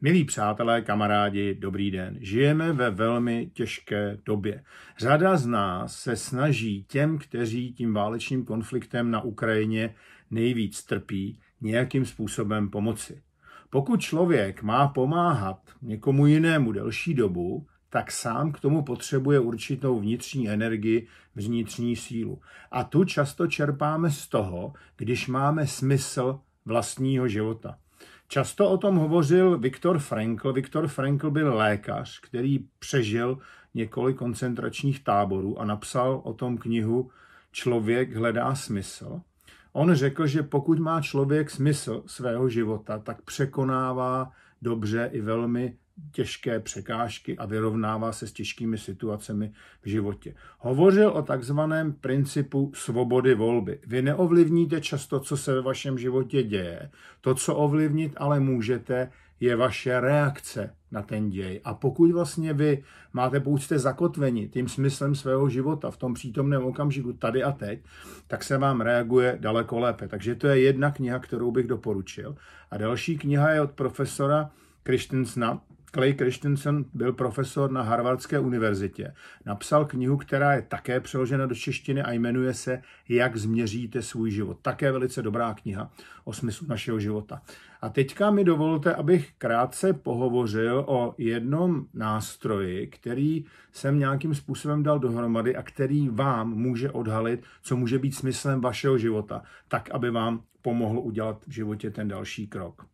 Milí přátelé, kamarádi, dobrý den. Žijeme ve velmi těžké době. Řada z nás se snaží těm, kteří tím válečným konfliktem na Ukrajině nejvíc trpí, nějakým způsobem pomoci. Pokud člověk má pomáhat někomu jinému delší dobu, tak sám k tomu potřebuje určitou vnitřní energii, vnitřní sílu. A tu často čerpáme z toho, když máme smysl vlastního života. Často o tom hovořil Viktor Frankl. Viktor Frankl byl lékař, který přežil několik koncentračních táborů a napsal o tom knihu Člověk hledá smysl. On řekl, že pokud má člověk smysl svého života, tak překonává dobře i velmi těžké překážky a vyrovnává se s těžkými situacemi v životě. Hovořil o takzvaném principu svobody volby. Vy neovlivníte často, co se ve vašem životě děje. To, co ovlivnit ale můžete, je vaše reakce na ten děj. A pokud vlastně vy máte, pokud jste zakotveni tím smyslem svého života v tom přítomném okamžiku tady a teď, tak se vám reaguje daleko lépe. Takže to je jedna kniha, kterou bych doporučil. A další kniha je od profesora Kristensna. Clay Christensen byl profesor na Harvardské univerzitě. Napsal knihu, která je také přeložena do češtiny a jmenuje se Jak změříte svůj život. Také velice dobrá kniha o smyslu našeho života. A teďka mi dovolte, abych krátce pohovořil o jednom nástroji, který jsem nějakým způsobem dal dohromady a který vám může odhalit, co může být smyslem vašeho života, tak aby vám pomohl udělat v životě ten další krok.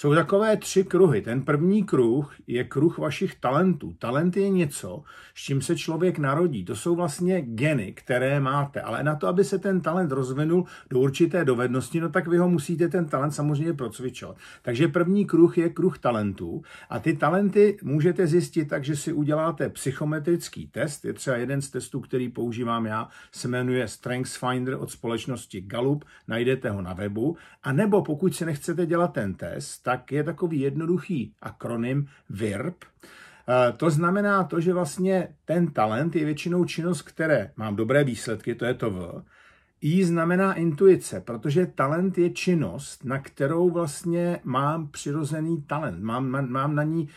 Jsou takové tři kruhy. Ten první kruh je kruh vašich talentů. Talent je něco, s čím se člověk narodí. To jsou vlastně geny, které máte. Ale na to, aby se ten talent rozvinul do určité dovednosti, no tak vy ho musíte ten talent samozřejmě procvičovat. Takže první kruh je kruh talentů. A ty talenty můžete zjistit tak, že si uděláte psychometrický test. Je třeba jeden z testů, který používám já, se jmenuje Strengths Finder od společnosti Gallup. Najdete ho na webu. A nebo pokud si nechcete dělat ten test, tak je takový jednoduchý akronym VIRP. Eh, to znamená to, že vlastně ten talent je většinou činnost, které mám dobré výsledky, to je to V, i znamená intuice, protože talent je činnost, na kterou vlastně mám přirozený talent. Mám, mám, mám na ní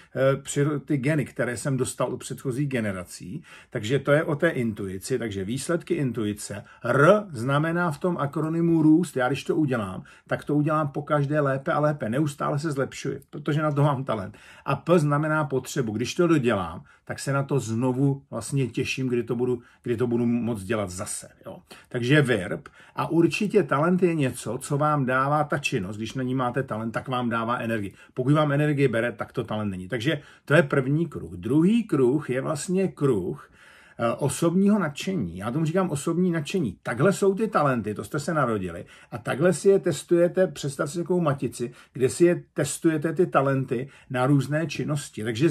e, ty geny, které jsem dostal u předchozí generací. Takže to je o té intuici, takže výsledky intuice. R znamená v tom akronymu růst. Já když to udělám, tak to udělám po každé lépe a lépe. Neustále se zlepšuji, protože na to mám talent. A P znamená potřebu. Když to dodělám, tak se na to znovu vlastně těším, kdy to budu, kdy to budu moc dělat zase. Jo. Takže vir krb a určitě talent je něco, co vám dává ta činnost. Když na ní máte talent, tak vám dává energii. Pokud vám energie bere, tak to talent není. Takže to je první kruh. Druhý kruh je vlastně kruh, Eh, osobního nadšení. Já tomu říkám osobní nadšení. Takhle jsou ty talenty, to jste se narodili. A takhle si je testujete, představte si takovou matici, kde si je testujete ty talenty na různé činnosti. Takže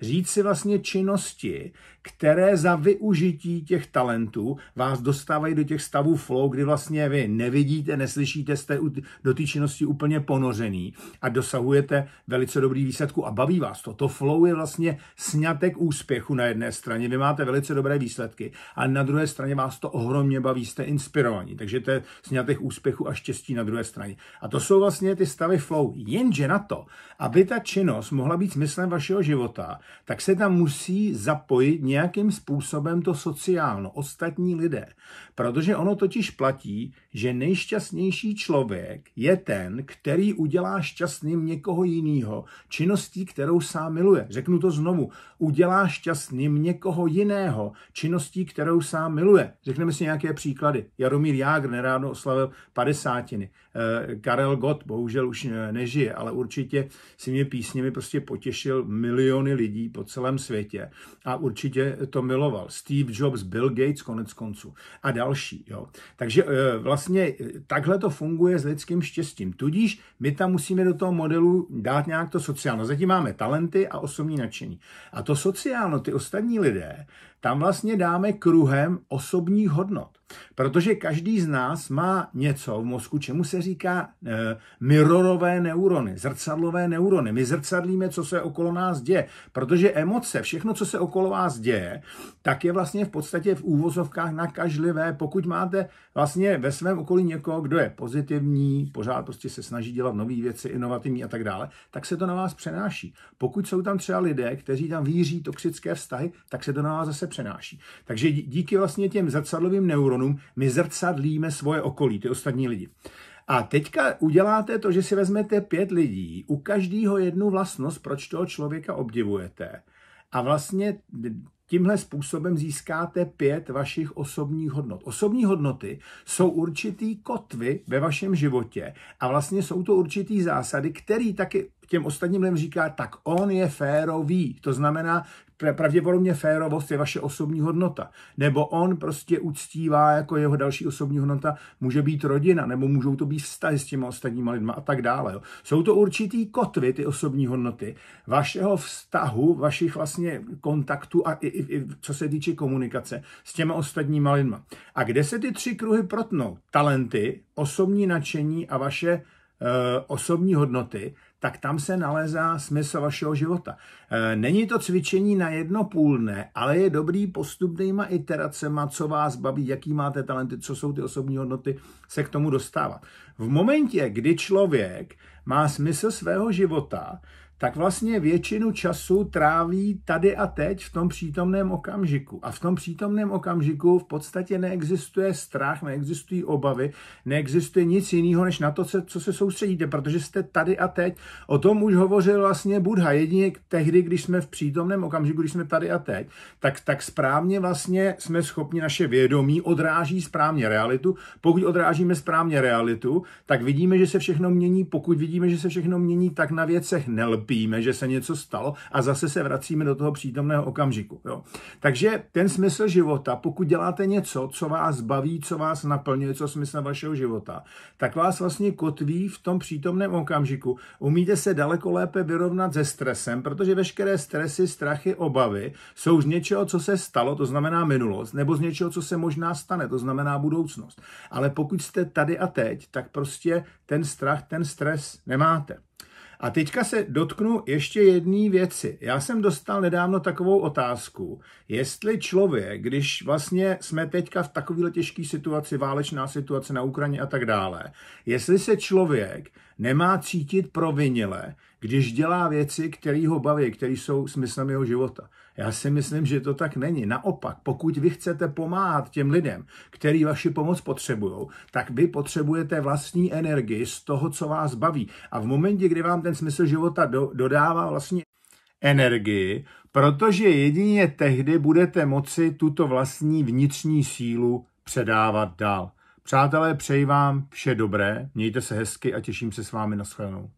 říct si vlastně činnosti, které za využití těch talentů vás dostávají do těch stavů flow, kdy vlastně vy nevidíte, neslyšíte, jste do té činnosti úplně ponořený a dosahujete velice dobrý výsledku a baví vás to. To flow je vlastně snětek úspěchu na jedné straně. Vy máte velice dobré dobré výsledky, a na druhé straně vás to ohromně baví, jste inspirovaní. Takže to je snětek úspěchu a štěstí na druhé straně. A to jsou vlastně ty stavy flow. Jenže na to, aby ta činnost mohla být smyslem vašeho života, tak se tam musí zapojit nějakým způsobem to sociálno, ostatní lidé. Protože ono totiž platí, že nejšťastnější člověk je ten, který udělá šťastným někoho jiného činností, kterou sám miluje. Řeknu to znovu. Udělá šťastným někoho jiného činností, kterou sám miluje. Řekneme si nějaké příklady. Jaromír Jágr nedávno oslavil padesátiny. Eh, Karel Gott bohužel už eh, nežije, ale určitě si mě písněmi prostě potěšil miliony lidí po celém světě a určitě to miloval. Steve Jobs, Bill Gates konec konců a další. Jo. Takže eh, vlastně takhle to funguje s lidským štěstím. Tudíž my tam musíme do toho modelu dát nějak to sociálno. No, zatím máme talenty a osobní nadšení. A to sociálno, ty ostatní lidé, tam vlastně dáme kruhem osobních hodnot. Protože každý z nás má něco v mozku, čemu se říká e, eh, mirorové neurony, zrcadlové neurony. My zrcadlíme, co se okolo nás děje, protože emoce, všechno, co se okolo vás děje, tak je vlastně v podstatě v úvozovkách nakažlivé. Pokud máte vlastně ve svém okolí někoho, kdo je pozitivní, pořád prostě se snaží dělat nové věci, inovativní a tak dále, tak se to na vás přenáší. Pokud jsou tam třeba lidé, kteří tam víří toxické vztahy, tak se to na vás zase přenáší. Takže díky vlastně těm zrcadlovým neuronům my zrcadlíme svoje okolí, ty ostatní lidi. A teďka uděláte to, že si vezmete pět lidí, u každého jednu vlastnost, proč toho člověka obdivujete. A vlastně tímhle způsobem získáte pět vašich osobních hodnot. Osobní hodnoty jsou určitý kotvy ve vašem životě a vlastně jsou to určitý zásady, které taky těm ostatním lidem říká, tak on je férový. To znamená, pravděpodobně férovost je vaše osobní hodnota. Nebo on prostě uctívá jako jeho další osobní hodnota, může být rodina, nebo můžou to být vztahy s těma ostatníma lidma a tak dále. Jo. Jsou to určitý kotvy, ty osobní hodnoty, vašeho vztahu, vašich vlastně kontaktů a i, i, i co se týče komunikace s těma ostatníma lidma. A kde se ty tři kruhy protnou? Talenty, osobní nadšení a vaše eh, osobní hodnoty, tak tam se nalézá smysl vašeho života. E, není to cvičení na jedno půlné, ale je dobrý postupnýma iteracema, co vás baví, jaký máte talenty, co jsou ty osobní hodnoty, se k tomu dostávat. V momentě, kdy člověk má smysl svého života, tak vlastně většinu času tráví tady a teď v tom přítomném okamžiku. A v tom přítomném okamžiku v podstatě neexistuje strach, neexistují obavy, neexistuje nic jiného, než na to, co se soustředíte, protože jste tady a teď. O tom už hovořil vlastně Budha. Jedině tehdy, když jsme v přítomném okamžiku, když jsme tady a teď, tak, tak správně vlastně jsme schopni naše vědomí odráží správně realitu. Pokud odrážíme správně realitu, tak vidíme, že se všechno mění. Pokud vidíme, že se všechno mění, tak na věcech nelpí trpíme, že se něco stalo a zase se vracíme do toho přítomného okamžiku. Jo. Takže ten smysl života, pokud děláte něco, co vás baví, co vás naplňuje, co smysl vašeho života, tak vás vlastně kotví v tom přítomném okamžiku. Umíte se daleko lépe vyrovnat se stresem, protože veškeré stresy, strachy, obavy jsou z něčeho, co se stalo, to znamená minulost, nebo z něčeho, co se možná stane, to znamená budoucnost. Ale pokud jste tady a teď, tak prostě ten strach, ten stres nemáte. A teďka se dotknu ještě jedné věci. Já jsem dostal nedávno takovou otázku, jestli člověk, když vlastně jsme teďka v takové těžké situaci, válečná situace na Ukrajině a tak dále, jestli se člověk nemá cítit provinile, když dělá věci, které ho baví, které jsou smyslem jeho života. Já si myslím, že to tak není. Naopak, pokud vy chcete pomáhat těm lidem, který vaši pomoc potřebují, tak vy potřebujete vlastní energii z toho, co vás baví. A v momentě, kdy vám ten smysl života do, dodává vlastní energii, protože jedině tehdy budete moci tuto vlastní vnitřní sílu předávat dál. Přátelé, přeji vám vše dobré, mějte se hezky a těším se s vámi na shledanou.